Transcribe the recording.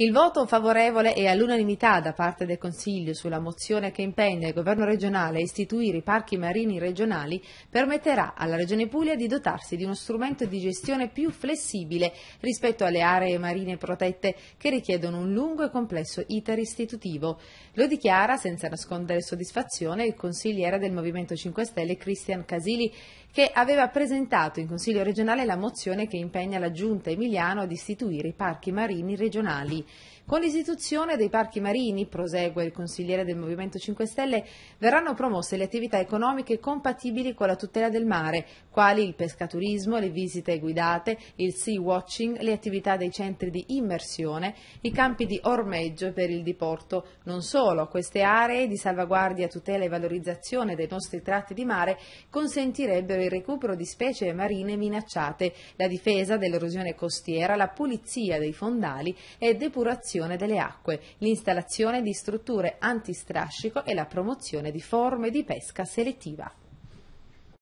Il voto favorevole e all'unanimità da parte del Consiglio sulla mozione che impegna il governo regionale a istituire i parchi marini regionali permetterà alla Regione Puglia di dotarsi di uno strumento di gestione più flessibile rispetto alle aree marine protette che richiedono un lungo e complesso iter istitutivo. Lo dichiara senza nascondere soddisfazione il consigliere del Movimento 5 Stelle Cristian Casili che aveva presentato in Consiglio regionale la mozione che impegna la Giunta Emiliano ad istituire i parchi marini regionali. Con l'istituzione dei parchi marini, prosegue il consigliere del Movimento 5 Stelle, verranno promosse le attività economiche compatibili con la tutela del mare, quali il pescaturismo, le visite guidate, il sea watching, le attività dei centri di immersione, i campi di ormeggio per il diporto. Non solo, queste aree di salvaguardia, tutela e valorizzazione dei nostri tratti di mare consentirebbero il recupero di specie marine minacciate, la difesa dell'erosione costiera, la pulizia dei fondali e depurazione l'epurazione delle acque, l'installazione di strutture antistrascico e la promozione di forme di pesca selettiva.